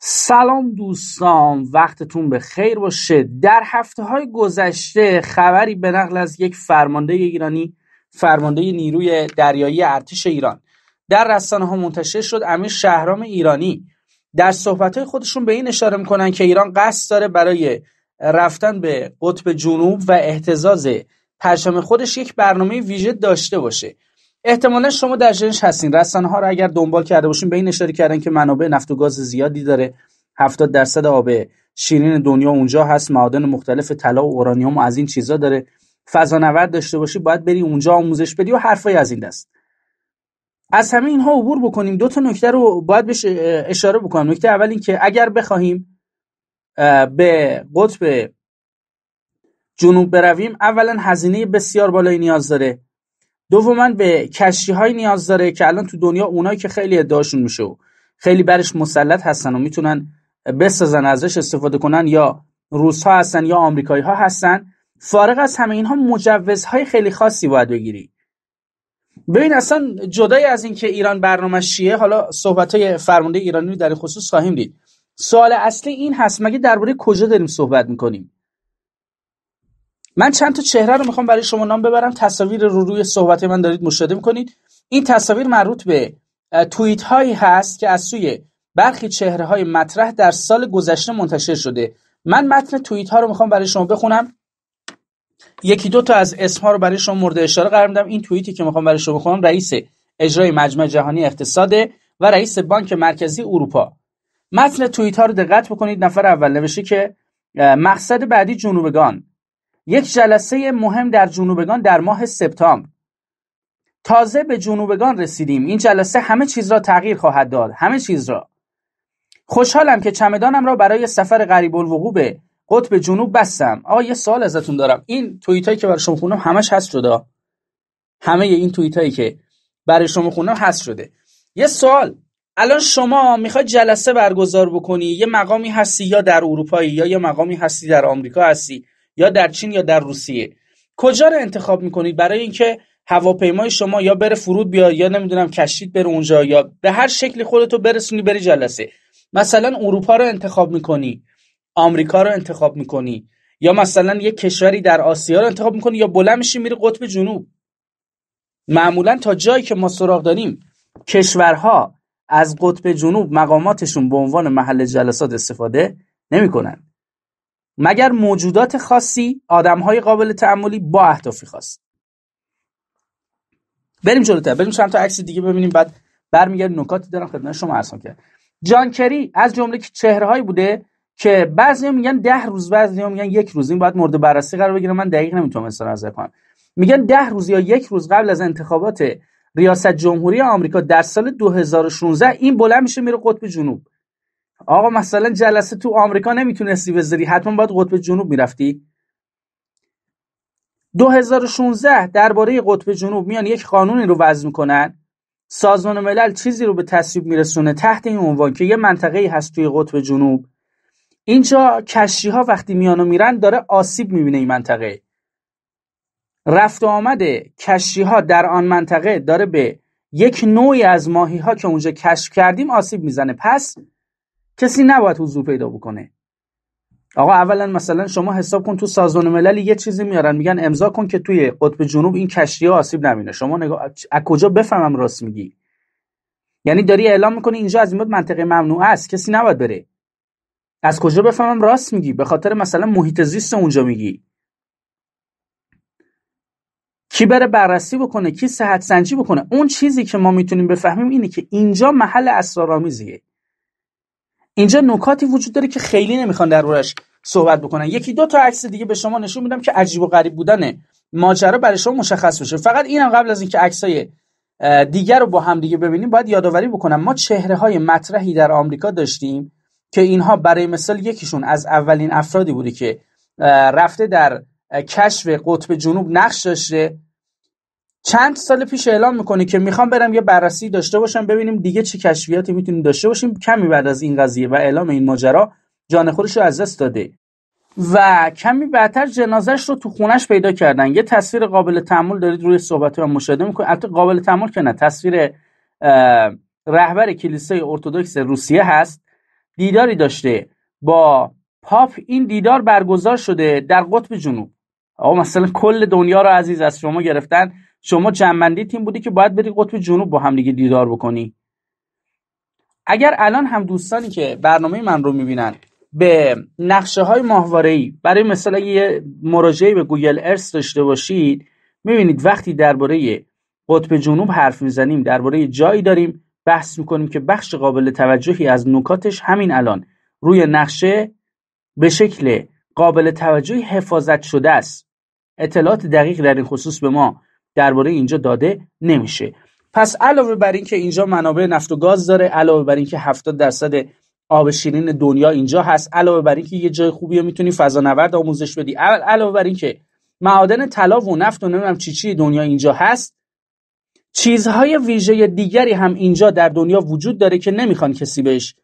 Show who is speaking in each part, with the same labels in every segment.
Speaker 1: سلام دوستان وقتتون به خیر باشه در هفته های گذشته خبری به نقل از یک فرمانده ایرانی فرمانده نیروی دریایی ارتش ایران در رسانه ها منتشر شد امیر شهرام ایرانی در صحبت های خودشون به این اشاره میکنن که ایران قصد داره برای رفتن به قطب جنوب و احتزاز پرچم خودش یک برنامه ویژه داشته باشه احتمالا شما در جنش هستین رسانه ها رو اگر دنبال کرده باشین به این اشاره کردن که منابع نفت و گاز زیادی داره 70 درصد آب شیرین دنیا اونجا هست معادن مختلف طلا و اورانیوم و از این چیزا داره فضانورد داشته باشی باید بری اونجا آموزش بدی و حرفای از این دست از همه اینها عبور بکنیم دو تا نکته رو باید بهش اشاره بکنم نکته اول این که اگر بخواهیم به قطب جنوب برویم اولا هزینه بسیار بالایی نیاز داره دوما به کشتی های نیاز داره که الان تو دنیا اونایی که خیلی ادعاشون میشه و خیلی برش مسلط هستن و میتونن بسازن ازش استفاده کنن یا روس ها هستن یا آمریکایی ها هستن فارغ از همه اینها مجوزهای خیلی خاصی باید بگیری ببین اصلا جدای از اینکه ایران برنامه شیه حالا صحبت های فرمانده ایرانی در خصوص خواهیم دید سوال اصلی این هست مگه درباره کجا داریم صحبت میکنیم من چند تا چهره رو میخوام برای شما نام ببرم تصاویر رو روی صحبت من دارید مشاهده میکنید این تصاویر مربوط به توییت هایی هست که از سوی برخی چهره های مطرح در سال گذشته منتشر شده من متن توییت ها رو میخوام برای شما بخونم یکی دو تا از اسم ها رو برای شما مورد اشاره قرار میدم این توییتی که میخوام برای شما بخونم رئیس اجرای مجمع جهانی اقتصاده و رئیس بانک مرکزی اروپا متن توییت ها رو دقت بکنید نفر اول نوشته که مقصد بعدی جنوبگان یک جلسه مهم در جنوبگان در ماه سپتامبر تازه به جنوبگان رسیدیم این جلسه همه چیز را تغییر خواهد داد همه چیز را خوشحالم که چمدانم را برای سفر قریب الوقوع به قطب جنوب بستم آقا یه سوال ازتون دارم این توییت که برای شما خونم همش هست شده همه این توییت که برای شما خونم هست شده یه سوال الان شما میخوای جلسه برگزار بکنی یه مقامی هستی یا در اروپایی یا یه مقامی هستی در آمریکا هستی یا در چین یا در روسیه کجا رو انتخاب میکنید برای اینکه هواپیمای شما یا بره فرود بیاد یا نمیدونم کشید بره اونجا یا به هر شکلی خودتو برسونی بری جلسه مثلا اروپا رو انتخاب میکنی آمریکا رو انتخاب میکنی یا مثلا یه کشوری در آسیا رو انتخاب میکنی یا بلند میشی میری قطب جنوب معمولا تا جایی که ما سراغ داریم کشورها از قطب جنوب مقاماتشون به عنوان محل جلسات استفاده نمیکنن مگر موجودات خاصی آدم های قابل تعملی با اهدافی خاص بریم جلوتر بریم چند تا عکس دیگه ببینیم بعد برمیگرد نکاتی دارم خدمت شما عرض کرد جان کری از جمله که چهره بوده که هم میگن ده روز هم میگن یک روز این باید مورد بررسی قرار بگیره من دقیق نمیتونم استرا از کنم میگن ده روز یا یک روز قبل از انتخابات ریاست جمهوری آمریکا در سال 2016 این بلند میشه میره قطب جنوب آقا مثلا جلسه تو آمریکا نمیتونستی بذاری حتما باید قطب جنوب میرفتی 2016 درباره قطب جنوب میان یک قانونی رو وضع میکنن سازمان ملل چیزی رو به تصویب میرسونه تحت این عنوان که یه منطقه ای هست توی قطب جنوب اینجا کشتی ها وقتی میانو میرن داره آسیب میبینه این منطقه رفت و آمد کشتی ها در آن منطقه داره به یک نوعی از ماهی ها که اونجا کشف کردیم آسیب میزنه پس کسی نباید حضور پیدا بکنه آقا اولا مثلا شما حساب کن تو سازمان ملل یه چیزی میارن میگن امضا کن که توی قطب جنوب این کشتی ها آسیب نبینه شما نگاه از کجا بفهمم راست میگی یعنی داری اعلام میکنی اینجا از این منطقه ممنوع است کسی نباید بره از کجا بفهمم راست میگی به خاطر مثلا محیط زیست اونجا میگی کی بره بررسی بکنه کی صحت سنجی بکنه اون چیزی که ما میتونیم بفهمیم اینه که اینجا محل اسرارآمیزیه اینجا نکاتی وجود داره که خیلی نمیخوان روش صحبت بکنن یکی دو تا عکس دیگه به شما نشون میدم که عجیب و غریب بودن ماجرا برای شما مشخص بشه فقط اینم قبل از اینکه عکسای دیگر رو با هم دیگه ببینیم باید یادآوری بکنم ما چهره های مطرحی در آمریکا داشتیم که اینها برای مثال یکیشون از اولین افرادی بوده که رفته در کشف قطب جنوب نقش داشته چند سال پیش اعلام میکنه که میخوام برم یه بررسی داشته باشم ببینیم دیگه چه کشفیاتی میتونیم داشته باشیم کمی بعد از این قضیه و اعلام این ماجرا جان خودش رو از دست داده و کمی بعدتر جنازش رو تو خونش پیدا کردن یه تصویر قابل تعمل دارید روی صحبت و مشاهده میکنید البته قابل تعمل که نه تصویر رهبر کلیسای ارتودکس روسیه هست دیداری داشته با پاپ این دیدار برگزار شده در قطب جنوب آقا مثلا کل دنیا رو عزیز از شما گرفتن شما جنبندی تیم بودی که باید بری قطب جنوب با هم دیگه دیدار بکنی اگر الان هم دوستانی که برنامه من رو میبینن به نقشه های ماهواره ای برای مثال یه مراجعه به گوگل ارث داشته باشید میبینید وقتی درباره قطب جنوب حرف میزنیم درباره جایی داریم بحث میکنیم که بخش قابل توجهی از نکاتش همین الان روی نقشه به شکل قابل توجهی حفاظت شده است اطلاعات دقیق در این خصوص به ما درباره اینجا داده نمیشه پس علاوه بر اینکه اینجا منابع نفت و گاز داره علاوه بر اینکه 70 درصد آب شیرین دنیا اینجا هست علاوه بر اینکه یه جای خوبی میتونی فضا نورد آموزش بدی علاوه بر اینکه معادن طلا و نفت و نمیدونم چی چی دنیا اینجا هست چیزهای ویژه دیگری هم اینجا در دنیا وجود داره که نمیخوان کسی بهش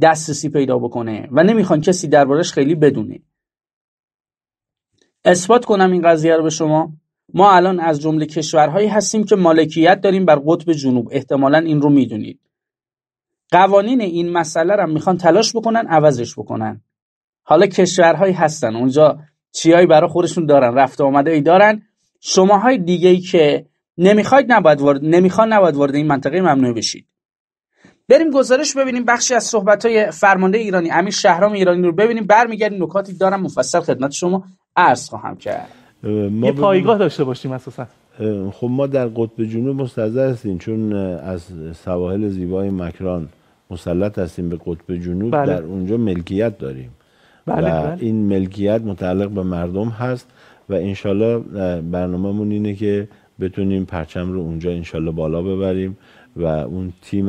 Speaker 1: دسترسی پیدا بکنه و نمیخوان کسی دربارش خیلی بدونه اثبات کنم این قضیه رو به شما ما الان از جمله کشورهایی هستیم که مالکیت داریم بر قطب جنوب احتمالا این رو میدونید قوانین این مسئله را میخوان تلاش بکنن عوضش بکنن حالا کشورهایی هستن اونجا چیایی برای خودشون دارن رفت آمده ای دارن شماهای دیگه ای که نمیخواید نباید وارد نمیخوان نباید وارد این منطقه ممنوع بشید بریم گزارش ببینیم بخشی از صحبت های فرمانده ایرانی امیر شهرام ایرانی رو ببینیم برمیگردیم نکاتی دارم مفصل خدمت شما عرض خواهم کرد یه پایگاه داشته باشیم اساسا خب ما در قطب جنوب مستظر هستیم چون از سواحل زیبای مکران مسلط هستیم به قطب جنوب بله. در اونجا ملکیت داریم بله و بله. این ملکیت متعلق به مردم هست و انشالله برنامه اینه که بتونیم پرچم رو اونجا انشالله بالا ببریم و اون تیم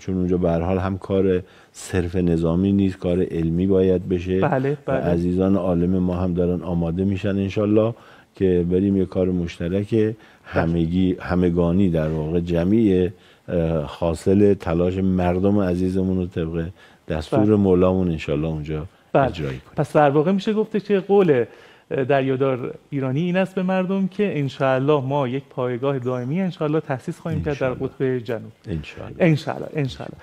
Speaker 1: چون اونجا به حال هم کار صرف نظامی نیست کار علمی باید بشه بله،, بله عزیزان عالم ما هم دارن آماده میشن انشالله که بریم یه کار مشترک همگی همگانی در واقع جمعی حاصل تلاش مردم عزیزمون رو طبق دستور بله. مولامون انشالله اونجا بله. اجرایی کنیم پس در واقع میشه گفته که قوله دریادار ایرانی این است به مردم که انشاءالله ما یک پایگاه دائمی انشاءالله تاسیس خواهیم کرد در قطب جنوب انشاءالله انشاءالله انشاءالله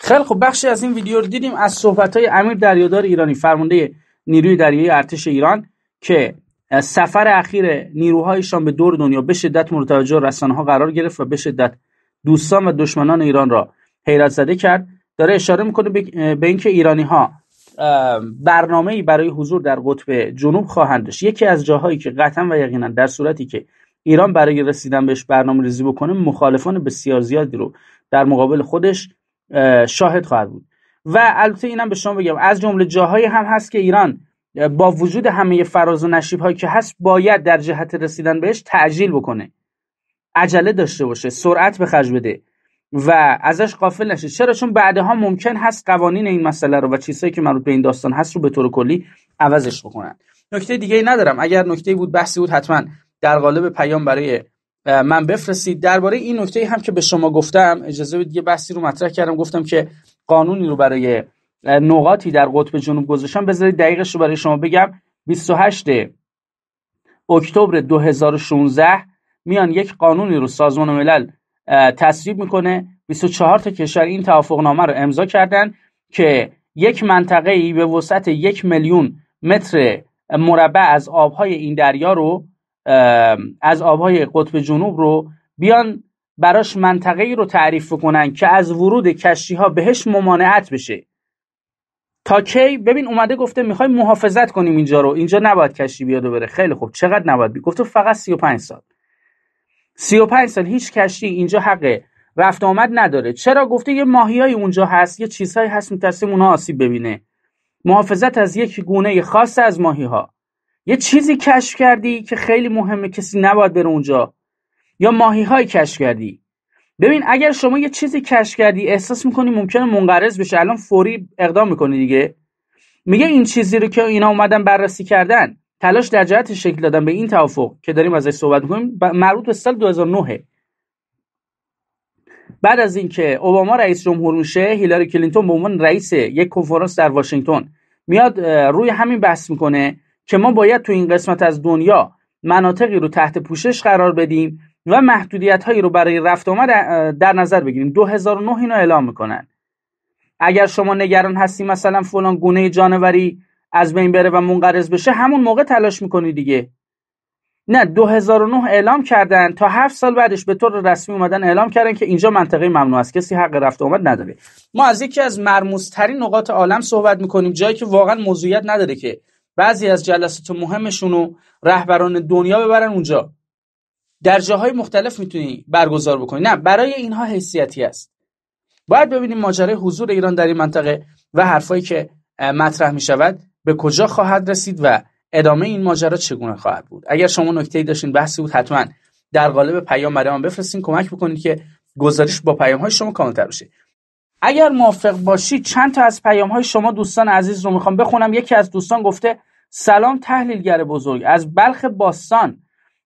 Speaker 1: خیلی خب بخشی از این ویدیو رو دیدیم از صحبت های امیر دریادار ایرانی فرمانده نیروی دریایی ارتش ایران که سفر اخیر نیروهایشان به دور دنیا به شدت مورد توجه رسانه ها قرار گرفت و به شدت دوستان و دشمنان ایران را حیرت زده کرد داره اشاره میکنه به اینکه ایرانی ها برنامه برای حضور در قطب جنوب خواهند داشت یکی از جاهایی که قطعا و یقینا در صورتی که ایران برای رسیدن بهش برنامه ریزی بکنه مخالفان بسیار زیادی رو در مقابل خودش شاهد خواهد بود و البته اینم به شما بگم از جمله جاهایی هم هست که ایران با وجود همه فراز و نشیب هایی که هست باید در جهت رسیدن بهش تعجیل بکنه عجله داشته باشه سرعت به خرج بده و ازش قافل نشه چرا چون بعدها ممکن هست قوانین این مسئله رو و چیزهایی که مربوط به این داستان هست رو به طور کلی عوضش بکنن نکته دیگه ندارم اگر نکته بود بحثی بود حتما در قالب پیام برای من بفرستید درباره این نکته هم که به شما گفتم اجازه بدید یه بحثی رو مطرح کردم گفتم که قانونی رو برای نقاطی در قطب جنوب گذاشتم بذارید دقیقش رو برای شما بگم 28 اکتبر 2016 میان یک قانونی رو سازمان ملل تصویب میکنه 24 تا کشور این توافقنامه رو امضا کردن که یک منطقه ای به وسعت یک میلیون متر مربع از آبهای این دریا رو از آبهای قطب جنوب رو بیان براش منطقه ای رو تعریف کنن که از ورود کشتی ها بهش ممانعت بشه تا کی ببین اومده گفته میخوای محافظت کنیم اینجا رو اینجا نباید کشتی بیاد و بره خیلی خوب چقدر نباید بی گفته فقط 35 سال 35 سال هیچ کشتی اینجا حق رفت آمد نداره چرا گفته یه ماهیای اونجا هست یه چیزهایی هست میترسیم اونها آسیب ببینه محافظت از یک گونه خاص از ماهی ها یه چیزی کشف کردی که خیلی مهمه کسی نباید بره اونجا یا ماهی های کشف کردی ببین اگر شما یه چیزی کشف کردی احساس میکنی ممکنه منقرض بشه الان فوری اقدام میکنی دیگه میگه این چیزی رو که اینا اومدن بررسی کردن تلاش در جهت شکل دادن به این توافق که داریم ازش صحبت میکنیم مربوط به سال 2009 بعد از اینکه اوباما رئیس جمهور میشه هیلاری کلینتون به عنوان رئیس یک کنفرانس در واشنگتن میاد روی همین بحث میکنه که ما باید تو این قسمت از دنیا مناطقی رو تحت پوشش قرار بدیم و محدودیت هایی رو برای رفت آمد در نظر بگیریم 2009 اینو اعلام میکنن اگر شما نگران هستیم، مثلا فلان گونه جانوری از بین بره و منقرض بشه همون موقع تلاش میکنی دیگه نه 2009 اعلام کردن تا هفت سال بعدش به طور رسمی اومدن اعلام کردن که اینجا منطقه ممنوع است کسی حق رفت اومد نداره ما از یکی از مرموزترین نقاط عالم صحبت میکنیم جایی که واقعا موضوعیت نداره که بعضی از جلسات مهمشون رو رهبران دنیا ببرن اونجا در جاهای مختلف میتونی برگزار بکنی نه برای اینها حیثیتی است باید ببینیم ماجرای حضور ایران در این منطقه و حرفایی که مطرح میشود به کجا خواهد رسید و ادامه این ماجرا چگونه خواهد بود اگر شما ای داشتین بحثی بود حتما در قالب پیام برای من بفرستین کمک بکنید که گزارش با پیام های شما تر بشه اگر موافق باشی چند تا از پیام های شما دوستان عزیز رو میخوام بخونم یکی از دوستان گفته سلام تحلیلگر بزرگ از بلخ باستان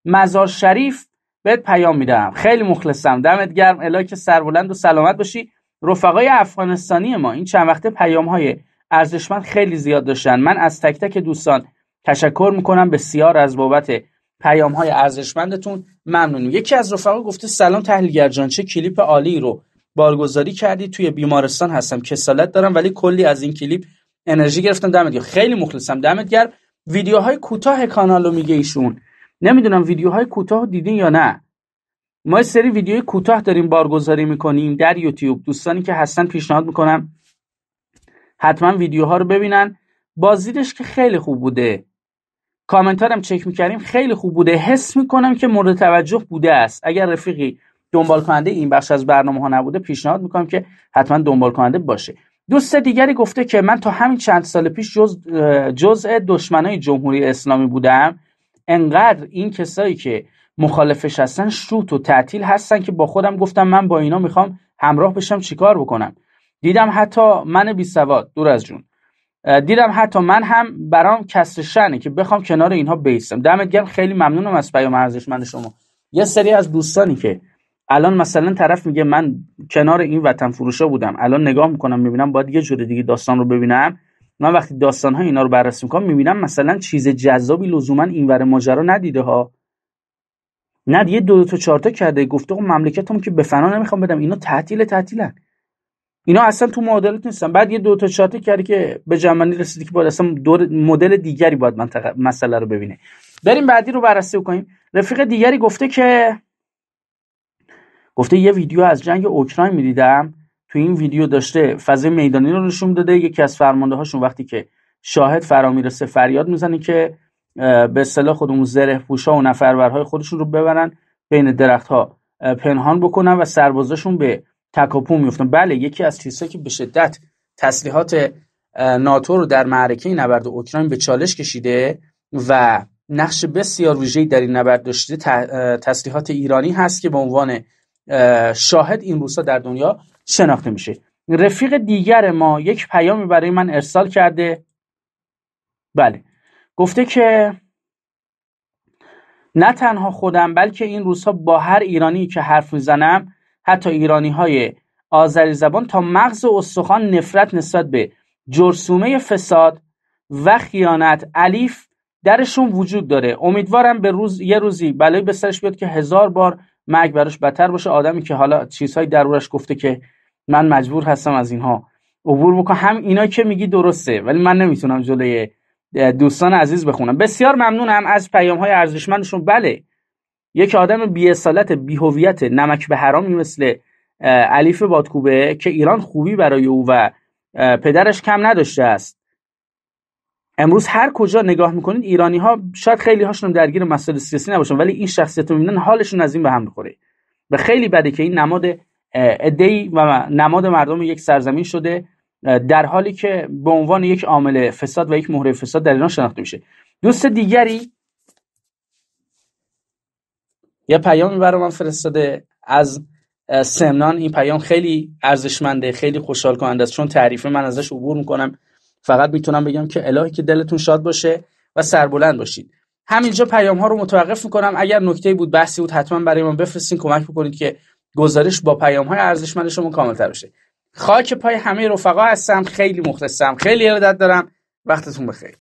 Speaker 1: مزار شریف بهت پیام میدم خیلی مخلصم دمت گرم الهی که سربلند و سلامت باشی رفقای افغانستانی ما این چند وقته پیام های ارزشمند خیلی زیاد داشتن من از تک تک دوستان تشکر میکنم بسیار از بابت پیام های ارزشمندتون ممنونیم یکی از رفقا گفته سلام تحلیلگر جان چه کلیپ عالی رو بارگذاری کردی توی بیمارستان هستم کسالت دارم ولی کلی از این کلیپ انرژی گرفتم دمت گرم خیلی مخلصم دمت گرم ویدیوهای کوتاه کانال رو میگه ایشون نمیدونم ویدیوهای کوتاه دیدین یا نه ما سری ویدیوی کوتاه داریم بارگذاری میکنیم در یوتیوب دوستانی که هستن پیشنهاد میکنم حتما ویدیوها رو ببینن بازدیدش که خیلی خوب بوده کامنتارم چک میکردیم خیلی خوب بوده حس میکنم که مورد توجه بوده است اگر رفیقی دنبال کننده این بخش از برنامه ها نبوده پیشنهاد میکنم که حتما دنبال کننده باشه دوست دیگری گفته که من تا همین چند سال پیش جز جزء دشمنای جمهوری اسلامی بودم انقدر این کسایی که مخالفش هستن شوت و تعطیل هستن که با خودم گفتم من با اینا میخوام همراه بشم چیکار بکنم دیدم حتی من بی سواد دور از جون دیدم حتی من هم برام کسر شنه که بخوام کنار اینها بیستم دمت گرم خیلی ممنونم از پیام ارزشمند شما یه سری از دوستانی که الان مثلا طرف میگه من کنار این وطن فروشا بودم الان نگاه میکنم میبینم باید یه جور دیگه داستان رو ببینم من وقتی داستان ها اینا رو بررسی میکنم میبینم مثلا چیز جذابی لزوما اینور ماجرا ندیده ها نه یه دو, تا چهار تا کرده گفته خب که به فنا نمیخوام بدم اینا تعطیل تعطیلن اینا اصلا تو معادلات نیستن بعد یه دو تا شاته کردی که به جمعنی رسیدی که باید اصلا دور مدل دیگری باید منطقه مسئله رو ببینه بریم بعدی رو بررسی کنیم رفیق دیگری گفته که گفته یه ویدیو از جنگ اوکراین میدیدم تو این ویدیو داشته فضای میدانی رو نشون داده یکی از فرمانده هاشون وقتی که شاهد فرا میرسه فریاد میزنه که به اصطلاح خودمون زره پوشا و نفرورهای خودشون رو ببرن بین درختها پنهان بکنن و سربازاشون به تکاپو میفتن بله یکی از چیزهایی که به شدت تسلیحات ناتو رو در معرکه نبرد اوکراین به چالش کشیده و نقش بسیار ویژه‌ای در این نبرد داشته تسلیحات ایرانی هست که به عنوان شاهد این روسا در دنیا شناخته میشه رفیق دیگر ما یک پیامی برای من ارسال کرده بله گفته که نه تنها خودم بلکه این روزها با هر ایرانی که حرف میزنم حتی ایرانی های آذری زبان تا مغز و استخوان نفرت نسبت به جرسومه فساد و خیانت الیف درشون وجود داره امیدوارم به روز یه روزی بلایی به سرش بیاد که هزار بار مرگ براش بدتر باشه آدمی که حالا چیزهای درورش گفته که من مجبور هستم از اینها عبور بکنم هم اینا که میگی درسته ولی من نمیتونم جلوی دوستان عزیز بخونم بسیار ممنونم از پیام های ارزشمندشون بله یک آدم بی اصالت بی هویت نمک به حرامی مثل علیف بادکوبه که ایران خوبی برای او و پدرش کم نداشته است امروز هر کجا نگاه میکنید ایرانی ها شاید خیلی هاشون درگیر مسائل سیاسی نباشن ولی این شخصیت رو حالشون از این به هم میخوره به خیلی بده که این نماد ادهی و نماد مردم یک سرزمین شده در حالی که به عنوان یک عامل فساد و یک مهره فساد در ایران شناخته میشه دوست دیگری یه پیامی برای من فرستاده از سمنان این پیام خیلی ارزشمنده خیلی خوشحال کننده است چون تعریف من ازش عبور میکنم فقط میتونم بگم که الهی که دلتون شاد باشه و سربلند باشید همینجا پیام ها رو متوقف میکنم اگر نکته بود بحثی بود حتما برای من بفرستین کمک بکنید که گزارش با پیام های ارزشمند شما کاملتر بشه خاک پای همه رفقا هستم خیلی مخلصم خیلی ارادت دارم وقتتون بخیر